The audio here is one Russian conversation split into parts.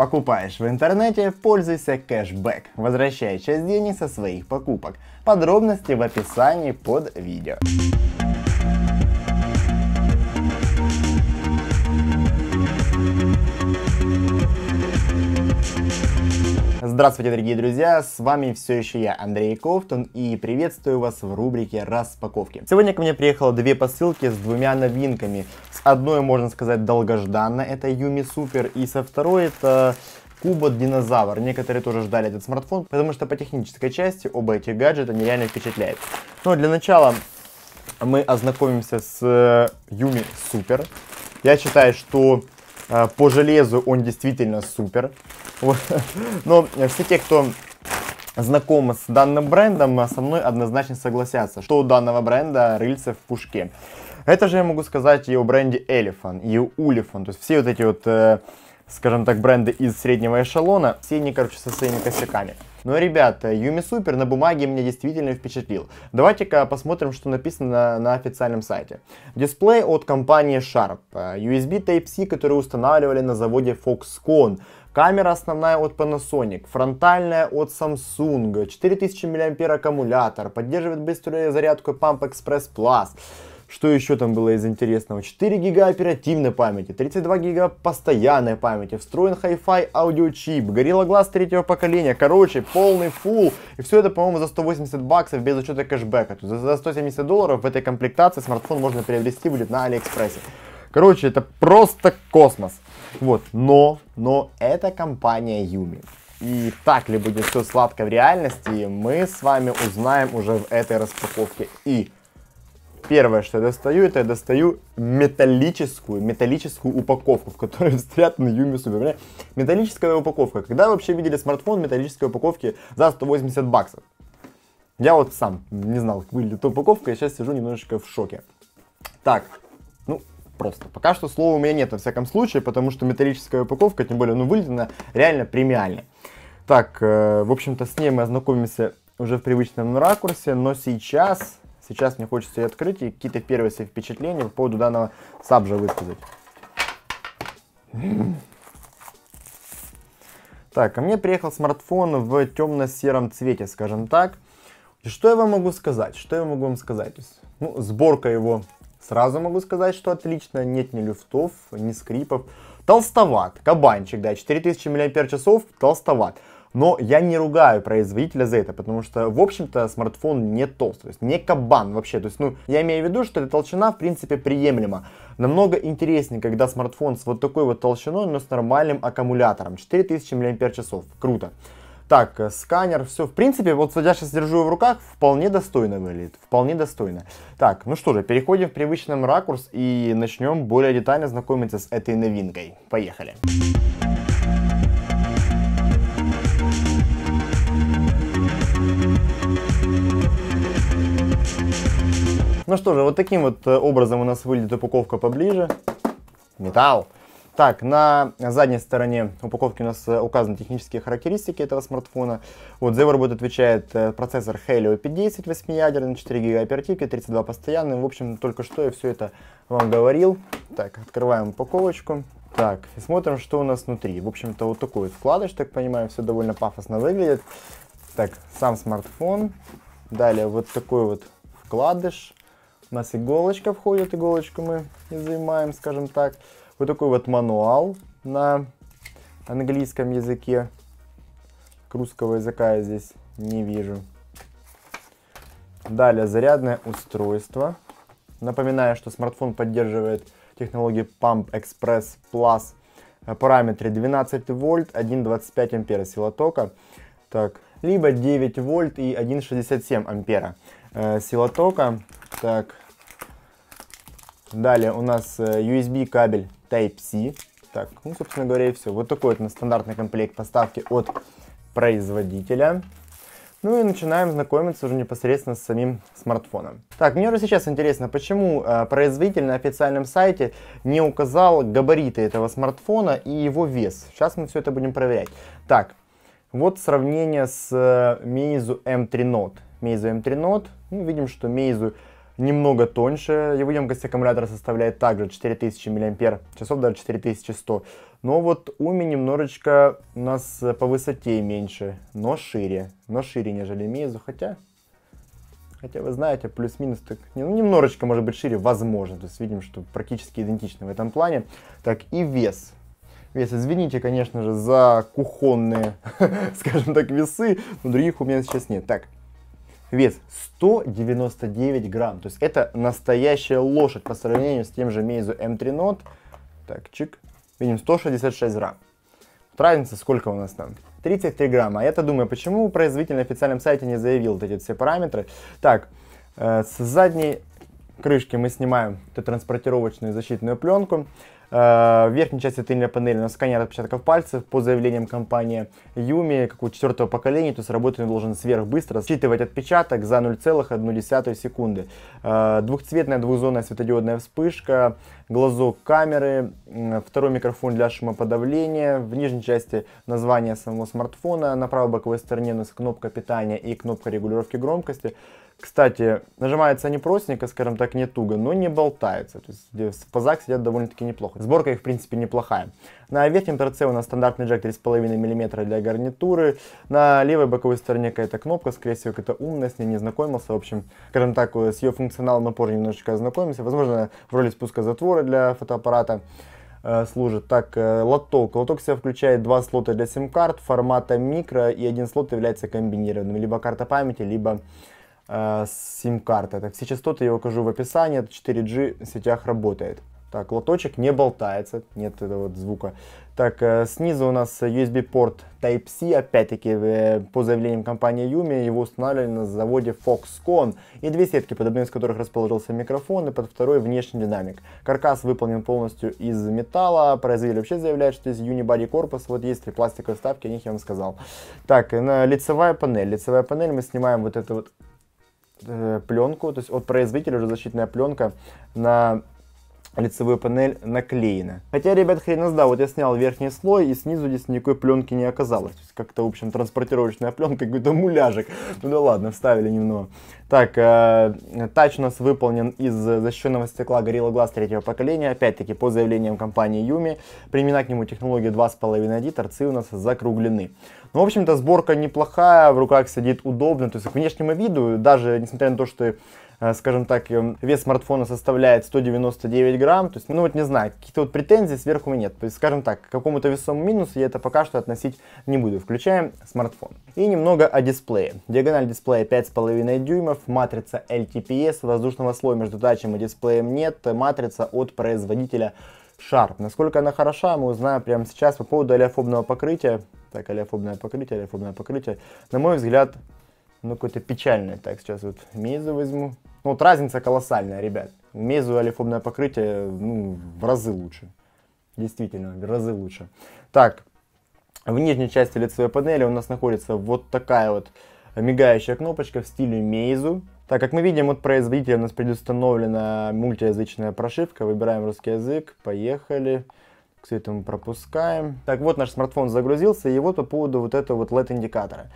Покупаешь в интернете, пользуйся кэшбэк, возвращая часть денег со своих покупок. Подробности в описании под видео. Здравствуйте, дорогие друзья, с вами все еще я, Андрей Ковтун, и приветствую вас в рубрике «Распаковки». Сегодня ко мне приехало две посылки с двумя новинками. С одной, можно сказать, долгожданно, это Yumi Super, и со второй это Кубот Динозавр. Некоторые тоже ждали этот смартфон, потому что по технической части оба эти гаджета нереально впечатляют. Но ну, а для начала мы ознакомимся с э, Yumi Super. Я считаю, что э, по железу он действительно супер. Но все те, кто знакомы с данным брендом, со мной однозначно согласятся, что у данного бренда рыльца в пушке. Это же я могу сказать и о бренде Elephant, и у Ulefant. То есть все вот эти вот, э, скажем так, бренды из среднего эшелона, все они, короче, со своими косяками. Но, ну, ребята, Юми Супер на бумаге меня действительно впечатлил. Давайте-ка посмотрим, что написано на, на официальном сайте. Дисплей от компании Sharp, USB Type-C, который устанавливали на заводе Foxconn, Камера основная от Panasonic, фронтальная от Samsung, 4000 мА аккумулятор, поддерживает быструю зарядку Pump Express Plus. Что еще там было из интересного? 4 гига оперативной памяти, 32 гига постоянной памяти, встроен Hi-Fi аудиочип, Gorilla Glass третьего поколения, короче, полный фул. И все это, по-моему, за 180 баксов без учета кэшбэка. То есть за 170 долларов в этой комплектации смартфон можно приобрести будет на Алиэкспрессе. Короче, это просто космос. Вот, но, но это компания Юми. И так ли будет все сладко в реальности, мы с вами узнаем уже в этой распаковке. И Первое, что я достаю, это я достаю металлическую, металлическую упаковку, в которой на Юми Супер. Металлическая упаковка. Когда вы вообще видели смартфон в металлической упаковке за 180 баксов? Я вот сам не знал, как выглядит упаковка, я сейчас сижу немножечко в шоке. Так, ну, просто. Пока что слова у меня нет, во всяком случае, потому что металлическая упаковка, тем более, ну, выглядит реально премиальная. Так, э, в общем-то, с ней мы ознакомимся уже в привычном ракурсе, но сейчас Сейчас мне хочется ее открыть и какие-то первые свои впечатления по поводу данного сабжа высказать. Так, ко мне приехал смартфон в темно-сером цвете, скажем так. что я вам могу сказать? Что я могу вам сказать? ну, сборка его сразу могу сказать, что отлично. Нет ни люфтов, ни скрипов. Толстоват. Кабанчик, да, 4000 мАч, толстоват. Но я не ругаю производителя за это, потому что, в общем-то, смартфон не толст, то есть не кабан вообще. То есть, ну, я имею в виду, что эта толщина, в принципе, приемлема. Намного интереснее, когда смартфон с вот такой вот толщиной, но с нормальным аккумулятором. 4000 мАч, круто. Так, э, сканер, все. В принципе, вот я сейчас держу его в руках, вполне достойно выглядит, вполне достойно. Так, ну что же, переходим в привычный ракурс и начнем более детально знакомиться с этой новинкой. Поехали. Поехали. Ну что же, вот таким вот э, образом у нас выглядит упаковка поближе. Металл. Так, на задней стороне упаковки у нас э, указаны технические характеристики этого смартфона. Вот, за его отвечает э, процессор Helio p 50 8-ядерный, 4 гига оперативки, 32 постоянные. В общем, только что я все это вам говорил. Так, открываем упаковочку. Так, и смотрим, что у нас внутри. В общем-то, вот такой вот вкладыш, так понимаю, все довольно пафосно выглядит. Так, сам смартфон. Далее вот такой вот вкладыш. У нас иголочка входит, иголочку мы изымаем, скажем так. Вот такой вот мануал на английском языке. к Русского языка я здесь не вижу. Далее зарядное устройство. Напоминаю, что смартфон поддерживает технологии Pump Express Plus. Э, параметры 12 вольт, 1,25 ампера сила тока. Так, либо 9 вольт и 1,67 ампера э, сила тока. Так. Далее у нас э, USB кабель Type-C. Так, ну, собственно говоря, и все. Вот такой вот на стандартный комплект поставки от производителя. Ну и начинаем знакомиться уже непосредственно с самим смартфоном. Так, мне уже сейчас интересно, почему э, производитель на официальном сайте не указал габариты этого смартфона и его вес. Сейчас мы все это будем проверять. Так, вот сравнение с э, Meizu M3 Note. Meizu M3 Note, ну, видим, что Meizu немного тоньше. Его емкость аккумулятора составляет также 4000 мАч, даже 4100. Но вот Уми немножечко у нас по высоте меньше, но шире. Но шире, нежели Мизу, хотя... Хотя вы знаете, плюс-минус так, ну, немножечко может быть шире, возможно. То есть видим, что практически идентичны в этом плане. Так, и вес вес. Извините, конечно же, за кухонные, скажем так, весы, но других у меня сейчас нет. Так, Вес 199 грамм. То есть это настоящая лошадь по сравнению с тем же Meizu M3 Note. Так, чик. Видим 166 грамм. Вот разница сколько у нас там? 33 грамма. А я-то думаю, почему производитель на официальном сайте не заявил вот эти все параметры. Так, э, с задней крышки мы снимаем эту транспортировочную защитную пленку. Э, в верхней части тыльной панели на сканер отпечатков пальцев по заявлениям компании Yumi, как у четвертого поколения, то сработанный должен сверхбыстро считывать отпечаток за 0,1 секунды. Э, двухцветная двухзонная светодиодная вспышка, глазок камеры, второй микрофон для шумоподавления, в нижней части название самого смартфона, на правой боковой стороне у нас кнопка питания и кнопка регулировки громкости. Кстати, нажимается не простенько, скажем так, не туго, но не болтается. То есть в пазах сидят довольно-таки неплохо. Сборка их, в принципе, неплохая. На верхнем торце у нас стандартный джек 3,5 мм для гарнитуры. На левой боковой стороне какая-то кнопка, скорее всего, какая-то умная, с ней не знакомился. В общем, скажем так, э, с ее функционалом мы позже немножечко ознакомимся. Возможно, в роли спуска затвора для фотоаппарата э, служит. Так, э, лоток. Лоток себя включает два слота для сим-карт формата микро, и один слот является комбинированным. Либо карта памяти, либо Э, сим-карты. Так, все частоты я укажу в описании, Это 4G в сетях работает. Так, лоточек не болтается, нет этого вот звука. Так, э, снизу у нас USB порт Type-C, опять-таки э, по заявлениям компании Yumi, его устанавливали на заводе Foxconn. И две сетки, под одной из которых расположился микрофон, и под второй внешний динамик. Каркас выполнен полностью из металла, производитель вообще заявляет, что из Unibody корпус, вот есть три пластиковые вставки, о них я вам сказал. Так, на лицевая панель. Лицевая панель мы снимаем вот эту вот Э, пленку, то есть от производителя уже защитная пленка на лицевую панель наклеена. Хотя, ребят, хрен да, вот я снял верхний слой и снизу здесь никакой пленки не оказалось. То есть как-то, в общем, транспортировочная пленка, какой-то муляжик. Ну да ладно, вставили немного. Так, э, тач у нас выполнен из защищенного стекла Gorilla Glass третьего поколения. Опять-таки, по заявлениям компании Yumi, применена к нему технология 2.5D, торцы у нас закруглены. Ну, в общем-то, сборка неплохая, в руках сидит удобно. То есть к внешнему виду, даже несмотря на то, что Э, скажем так, вес смартфона составляет 199 грамм, то есть, ну вот не знаю, какие то вот претензии сверху нет, то есть, скажем так, к какому-то весовому минусу я это пока что относить не буду, включаем смартфон. И немного о дисплее. Диагональ дисплея 5,5 дюймов, матрица LTPS, воздушного слоя между датчиком и дисплеем нет, матрица от производителя Sharp. Насколько она хороша, мы узнаем прямо сейчас по поводу олеофобного покрытия. Так, олеофобное покрытие, олеофобное покрытие. На мой взгляд, ну какое-то печальное. Так, сейчас вот мейзу возьму. Ну, вот разница колоссальная, ребят. Мезоалифобное покрытие ну, в разы лучше. Действительно, в разы лучше. Так, в нижней части лицевой панели у нас находится вот такая вот мигающая кнопочка в стиле Meizu. Так, как мы видим, от производителя у нас предустановлена мультиязычная прошивка. Выбираем русский язык, поехали. Кстати, мы пропускаем. Так, вот наш смартфон загрузился, и вот по поводу вот этого вот LED-индикатора.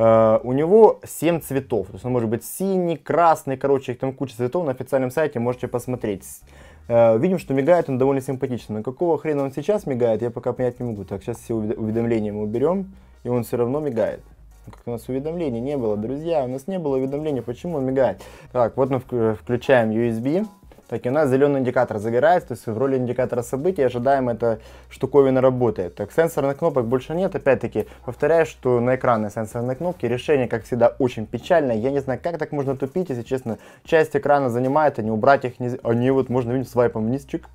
Э, у него 7 цветов. То есть он может быть синий, красный, короче, их там куча цветов. На официальном сайте можете посмотреть. Э, видим, что мигает он довольно симпатично. Но какого хрена он сейчас мигает, я пока понять не могу. Так, сейчас все уведомления мы уберем, и он все равно мигает. Как у нас уведомлений не было, друзья, у нас не было уведомления, почему он мигает. Так, вот мы включаем USB так и у нас зеленый индикатор загорается, то есть в роли индикатора событий ожидаем эта штуковина работает. Так, сенсорных кнопок больше нет, опять-таки повторяю, что на экране сенсорные кнопки решение, как всегда, очень печальное. Я не знаю, как так можно тупить, если честно. Часть экрана занимает, а не убрать их, не... а вот можно, видим, свайпом вниз, чик,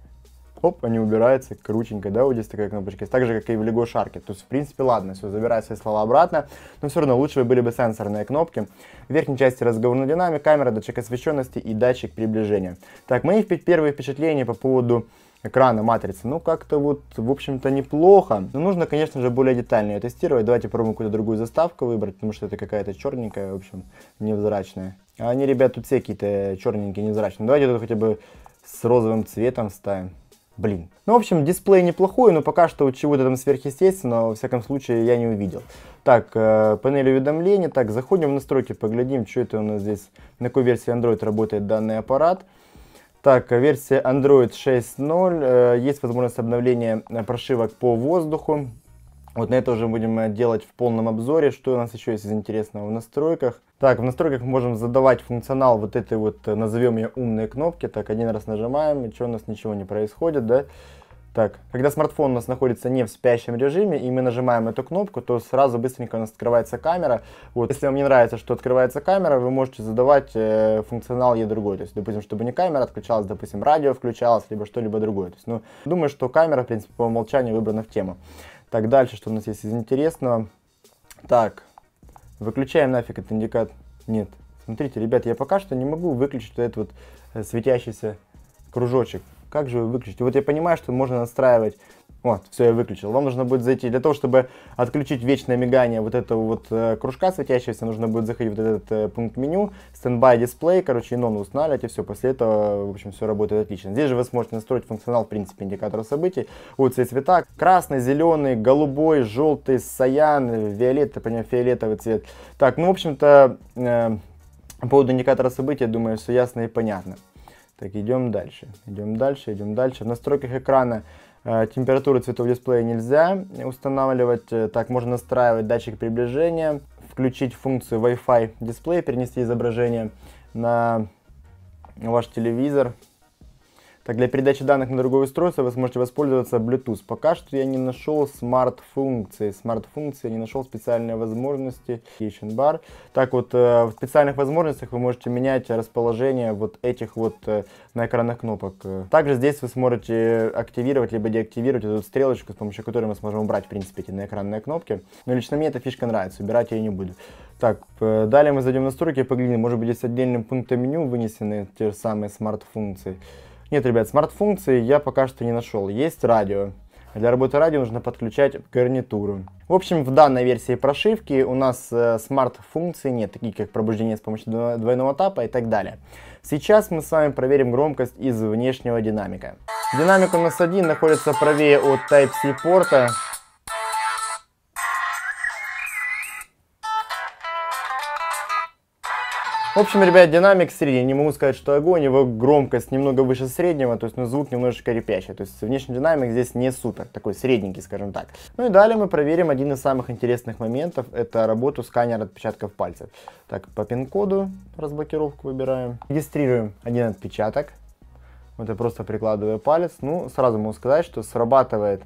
оп, они убираются крутенько, да, вот здесь такая кнопочка. Так же, как и в Лего Шарке. То есть, в принципе, ладно, все, забираю свои слова обратно, но все равно лучше были бы сенсорные кнопки. В верхней части разговорная динамика, камера, датчик освещенности и датчик приближения. Так, мои первые впечатления по поводу экрана матрицы. Ну, как-то вот, в общем-то, неплохо. Но нужно, конечно же, более детально ее тестировать. Давайте попробуем какую-то другую заставку выбрать, потому что это какая-то черненькая, в общем, невзрачная. А они, ребят, тут все какие-то черненькие, невзрачные. Давайте тут хотя бы с розовым цветом ставим. Блин. Ну, в общем, дисплей неплохой, но пока что чего-то там сверхъестественного, во всяком случае, я не увидел. Так, э, панель уведомлений. Так, заходим в настройки, поглядим, что это у нас здесь, на какой версии Android работает данный аппарат. Так, э, версия Android 6.0. Э, есть возможность обновления э, прошивок по воздуху. Вот на это уже будем э, делать в полном обзоре, что у нас еще есть из интересного в настройках. Так, в настройках мы можем задавать функционал вот этой вот, э, назовем ее умной кнопки. Так, один раз нажимаем, и что у нас ничего не происходит, да? Так, когда смартфон у нас находится не в спящем режиме, и мы нажимаем эту кнопку, то сразу быстренько у нас открывается камера. Вот, если вам не нравится, что открывается камера, вы можете задавать э, функционал ей другой. То есть, допустим, чтобы не камера отключалась, допустим, радио включалось, либо что-либо другое. То есть, ну, думаю, что камера, в принципе, по умолчанию выбрана в тему. Так, дальше, что у нас есть из интересного? Так, выключаем нафиг этот индикатор. Нет, смотрите, ребят, я пока что не могу выключить вот этот вот э, светящийся кружочек. Как же его выключить? вот я понимаю, что можно настраивать вот, все, я выключил. Вам нужно будет зайти, для того, чтобы отключить вечное мигание вот этого вот э, кружка светящегося, нужно будет заходить в вот этот э, пункт меню, Standby Display, короче, и нон устанавливать, и все, после этого, в общем, все работает отлично. Здесь же вы сможете настроить функционал, в принципе, индикатора событий, вот все цвета, красный, зеленый, голубой, желтый, саян, виолетовый, прям фиолетовый цвет. Так, ну, в общем-то, э, по поводу индикатора событий, я думаю, все ясно и понятно. Так, идем дальше, идем дальше, идем дальше. В настройках экрана а, Температуры цветового дисплея нельзя устанавливать, э, так можно настраивать датчик приближения, включить функцию Wi-Fi дисплея, перенести изображение на ваш телевизор, так, для передачи данных на другое устройство вы сможете воспользоваться Bluetooth. Пока что я не нашел смарт-функции. Смарт-функции не нашел специальные возможности. Kitchen Bar. Так вот, э, в специальных возможностях вы можете менять расположение вот этих вот э, на экранах кнопок. Также здесь вы сможете активировать либо деактивировать эту стрелочку, с помощью которой мы сможем убрать, в принципе, эти на экранные кнопки. Но лично мне эта фишка нравится, убирать я ее не буду. Так, э, далее мы зайдем в настройки и поглядим. Может быть, здесь отдельным пунктом меню вынесены те же самые смарт-функции. Нет, ребят, смарт-функции я пока что не нашел. Есть радио. Для работы радио нужно подключать гарнитуру. В общем, в данной версии прошивки у нас э, смарт-функций нет, такие как пробуждение с помощью двойного тапа и так далее. Сейчас мы с вами проверим громкость из внешнего динамика. Динамик у нас один находится правее от Type-C порта. В общем, ребят, динамик средний. Не могу сказать, что огонь. Его громкость немного выше среднего, то есть ну, звук немножечко репящий. То есть внешний динамик здесь не супер, такой средненький, скажем так. Ну и далее мы проверим один из самых интересных моментов. Это работу сканера отпечатков пальцев. Так, по пин-коду разблокировку выбираем. Регистрируем один отпечаток. Вот я просто прикладываю палец. Ну, сразу могу сказать, что срабатывает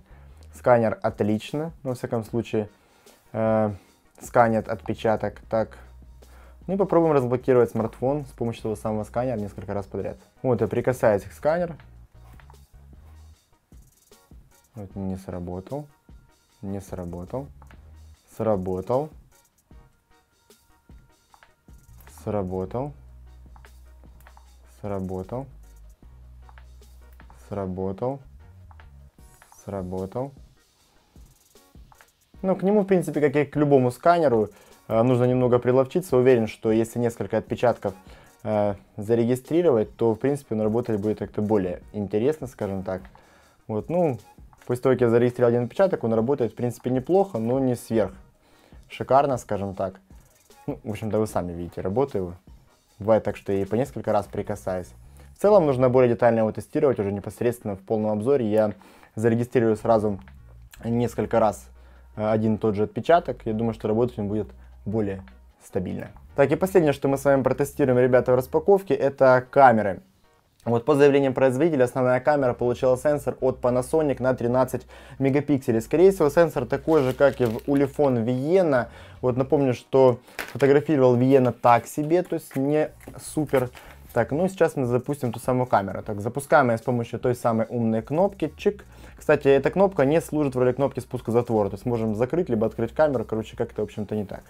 сканер отлично. Ну, во всяком случае, э, сканет отпечаток. Так, ну и попробуем разблокировать смартфон с помощью того самого сканера несколько раз подряд. Вот я прикасаюсь к сканеру. Вот не сработал. Не сработал. Сработал. Сработал. Сработал. Сработал. Сработал. Ну, к нему, в принципе, как и к любому сканеру, а, нужно немного приловчиться. Уверен, что если несколько отпечатков а, зарегистрировать, то, в принципе, он работать будет как-то более интересно, скажем так. Вот, ну, после того, как я зарегистрировал один отпечаток, он работает, в принципе, неплохо, но не сверх. Шикарно, скажем так. Ну, в общем-то, вы сами видите, работаю. Бывает так, что я и по несколько раз прикасаюсь. В целом, нужно более детально его тестировать уже непосредственно в полном обзоре. Я зарегистрирую сразу несколько раз а, один и тот же отпечаток. Я думаю, что работать он будет более стабильная. Так, и последнее, что мы с вами протестируем, ребята, в распаковке, это камеры. Вот по заявлениям производителя, основная камера получила сенсор от Panasonic на 13 мегапикселей. Скорее всего, сенсор такой же, как и в Ulefone Vienna. Вот напомню, что фотографировал Vienna так себе, то есть не супер. Так, ну и сейчас мы запустим ту самую камеру. Так, запускаем ее с помощью той самой умной кнопки. Чик. Кстати, эта кнопка не служит в роли кнопки спуска затвора. То есть можем закрыть, либо открыть камеру. Короче, как-то, в общем-то, не так.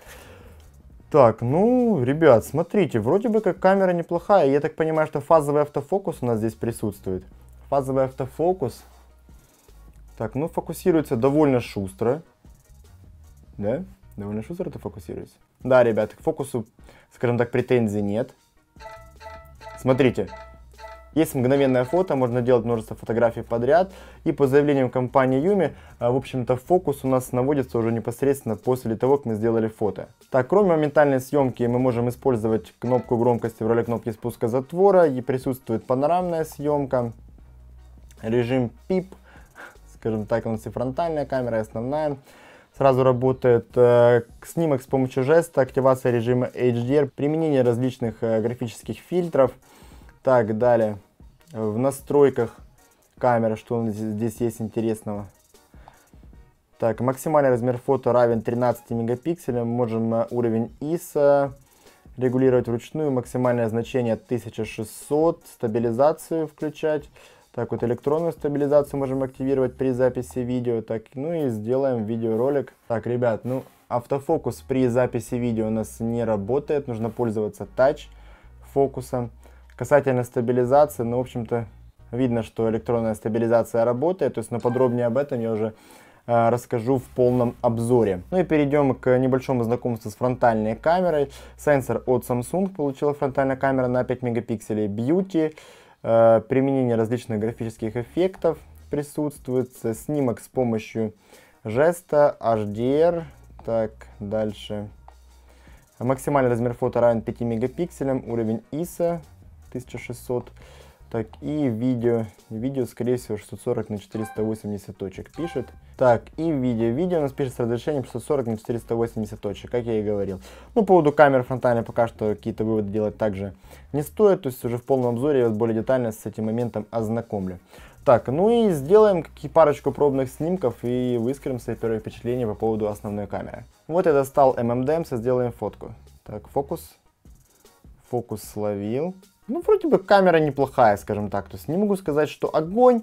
Так, ну, ребят, смотрите, вроде бы как камера неплохая. Я так понимаю, что фазовый автофокус у нас здесь присутствует. Фазовый автофокус. Так, ну, фокусируется довольно шустро. Да? Довольно шустро это фокусируется. Да, ребят, к фокусу, скажем так, претензий нет. Смотрите, есть мгновенное фото, можно делать множество фотографий подряд. И по заявлениям компании Yumi, э, в общем-то, фокус у нас наводится уже непосредственно после того, как мы сделали фото. Так, кроме моментальной съемки, мы можем использовать кнопку громкости в роли кнопки спуска затвора. И присутствует панорамная съемка, режим PIP, скажем так, у нас и фронтальная камера, и основная. Сразу работает э, снимок с помощью жеста, активация режима HDR, применение различных э, графических фильтров – так, далее. В настройках камеры, что здесь есть интересного. Так, максимальный размер фото равен 13 мегапикселям. Можем уровень ISO регулировать вручную. Максимальное значение 1600. Стабилизацию включать. Так, вот электронную стабилизацию можем активировать при записи видео. Так, ну и сделаем видеоролик. Так, ребят, ну, автофокус при записи видео у нас не работает. Нужно пользоваться тач фокусом. Касательно стабилизации, ну, в общем-то, видно, что электронная стабилизация работает, то есть, но подробнее об этом я уже э, расскажу в полном обзоре. Ну и перейдем к небольшому знакомству с фронтальной камерой. Сенсор от Samsung получила фронтальная камера на 5 мегапикселей Beauty. Э, применение различных графических эффектов присутствует. Снимок с помощью жеста, HDR. Так, дальше. Максимальный размер фото равен 5 мегапикселям, уровень ISO 1600. Так, и видео. Видео, скорее всего, 640 на 480 точек пишет. Так, и видео. Видео у нас пишет с разрешением 640 на 480 точек, как я и говорил. Ну, по поводу камер фронтальной пока что какие-то выводы делать также не стоит. То есть уже в полном обзоре я более детально с этим моментом ознакомлю. Так, ну и сделаем какие парочку пробных снимков и выскажем свои первые впечатления по поводу основной камеры. Вот я достал MMDMS сделаем фотку. Так, фокус. Фокус словил ну, вроде бы камера неплохая, скажем так. То есть не могу сказать, что огонь.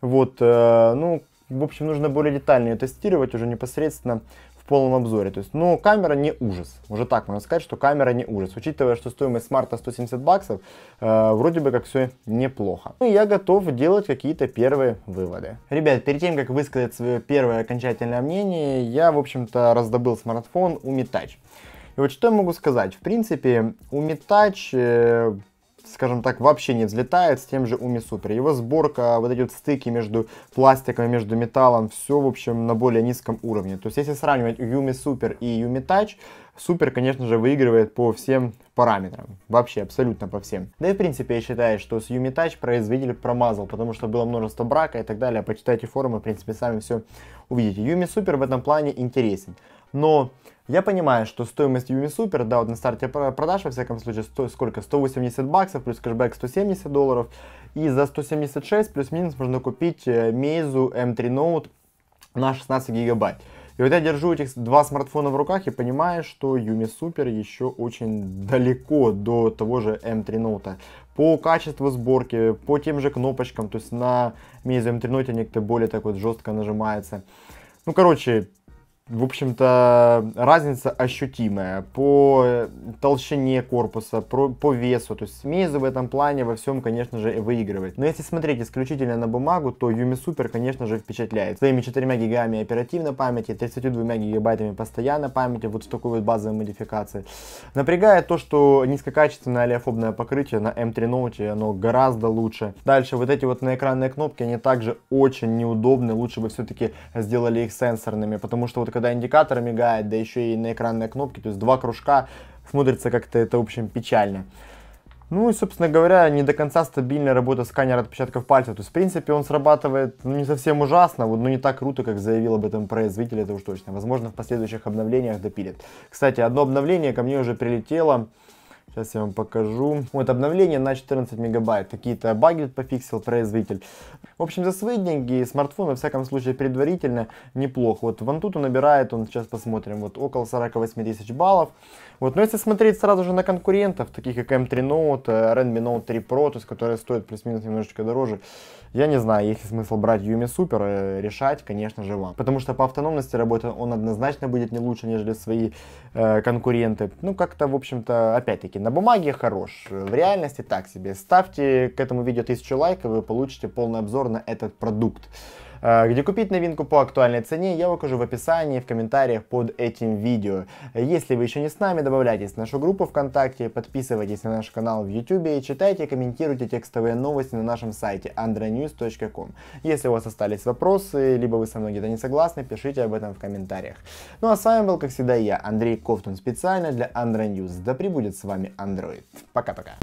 Вот, э, ну, в общем, нужно более детально ее тестировать уже непосредственно в полном обзоре. То есть, ну, камера не ужас. Уже так можно сказать, что камера не ужас. Учитывая, что стоимость смарта 170 баксов, э, вроде бы как все неплохо. Ну, я готов делать какие-то первые выводы. Ребят, перед тем, как высказать свое первое окончательное мнение, я, в общем-то, раздобыл смартфон Umi Touch. И вот что я могу сказать. В принципе, Umi Touch э, скажем так, вообще не взлетает с тем же Уми Супер. Его сборка, вот эти вот стыки между пластиком и между металлом, все, в общем, на более низком уровне. То есть, если сравнивать Юми Супер и Юми Тач, Супер, конечно же, выигрывает по всем параметрам. Вообще, абсолютно по всем. Да и, в принципе, я считаю, что с Yumi тач производитель промазал, потому что было множество брака и так далее. Почитайте форумы, в принципе, сами все увидите. Yumi супер в этом плане интересен. Но я понимаю, что стоимость Юми Супер, да, вот на старте продаж, во всяком случае, сто, сколько? 180 баксов, плюс кэшбэк 170 долларов. И за 176 плюс-минус можно купить э, Meizu M3 эм Note на 16 гигабайт. И вот я держу этих два смартфона в руках и понимаю, что Юми Супер еще очень далеко до того же M3 эм Note. По качеству сборки, по тем же кнопочкам, то есть на Meizu M3 эм Note они как-то более так вот жестко нажимаются. Ну, короче, в общем-то, разница ощутимая по э, толщине корпуса, про, по весу. То есть Смейзу в этом плане во всем, конечно же, выигрывает. Но если смотреть исключительно на бумагу, то Yumi Super, конечно же, впечатляет. Своими 4 гигами оперативной памяти, 32 гигабайтами постоянной памяти, вот с такой вот базовой модификацией. Напрягает то, что низкокачественное алиофобное покрытие на M3 Note, оно гораздо лучше. Дальше вот эти вот на экранные кнопки, они также очень неудобны. Лучше бы все-таки сделали их сенсорными, потому что вот когда индикатор мигает, да еще и на экранной кнопке, то есть два кружка, смотрится как-то это, в общем, печально. Ну и, собственно говоря, не до конца стабильная работа сканера отпечатков пальцев. То есть, в принципе, он срабатывает ну, не совсем ужасно, вот, но не так круто, как заявил об этом производитель, это уж точно. Возможно, в последующих обновлениях допилит. Кстати, одно обновление ко мне уже прилетело, Сейчас я вам покажу. Вот обновление на 14 мегабайт. Какие-то баги пофиксил производитель. В общем, за свои деньги смартфон, во всяком случае, предварительно неплох. Вот в Antutu набирает он, сейчас посмотрим, вот около 48 тысяч баллов. Вот, но если смотреть сразу же на конкурентов, таких как M3 Note, Redmi Note 3 Pro, то есть, которые стоят плюс-минус немножечко дороже, я не знаю, есть ли смысл брать Yumi Super, э, решать, конечно же, вам. Потому что по автономности работы он однозначно будет не лучше, нежели свои э, конкуренты. Ну, как-то, в общем-то, опять-таки, на бумаге хорош, в реальности так себе. Ставьте к этому видео 1000 лайков, и вы получите полный обзор на этот продукт. Где купить новинку по актуальной цене, я укажу в описании, в комментариях под этим видео. Если вы еще не с нами, добавляйтесь в нашу группу ВКонтакте, подписывайтесь на наш канал в YouTube, и читайте и комментируйте текстовые новости на нашем сайте andronews.com. Если у вас остались вопросы, либо вы со мной где-то не согласны, пишите об этом в комментариях. Ну а с вами был, как всегда, я, Андрей Ковтун, специально для Andronews. Да пребудет с вами Android. Пока-пока.